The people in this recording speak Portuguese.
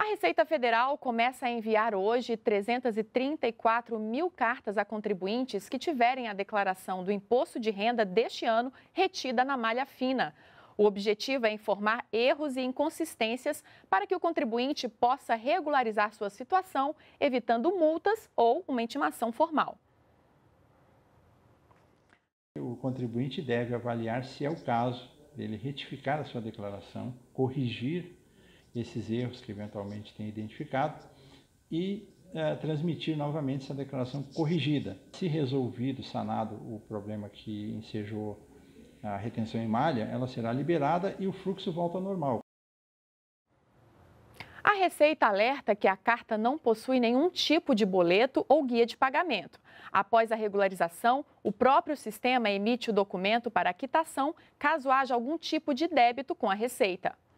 A Receita Federal começa a enviar hoje 334 mil cartas a contribuintes que tiverem a declaração do imposto de renda deste ano retida na malha fina. O objetivo é informar erros e inconsistências para que o contribuinte possa regularizar sua situação, evitando multas ou uma intimação formal. O contribuinte deve avaliar se é o caso dele retificar a sua declaração, corrigir esses erros que eventualmente tem identificado e é, transmitir novamente essa declaração corrigida. Se resolvido, sanado o problema que ensejou a retenção em malha, ela será liberada e o fluxo volta ao normal. A Receita alerta que a carta não possui nenhum tipo de boleto ou guia de pagamento. Após a regularização, o próprio sistema emite o documento para quitação caso haja algum tipo de débito com a Receita.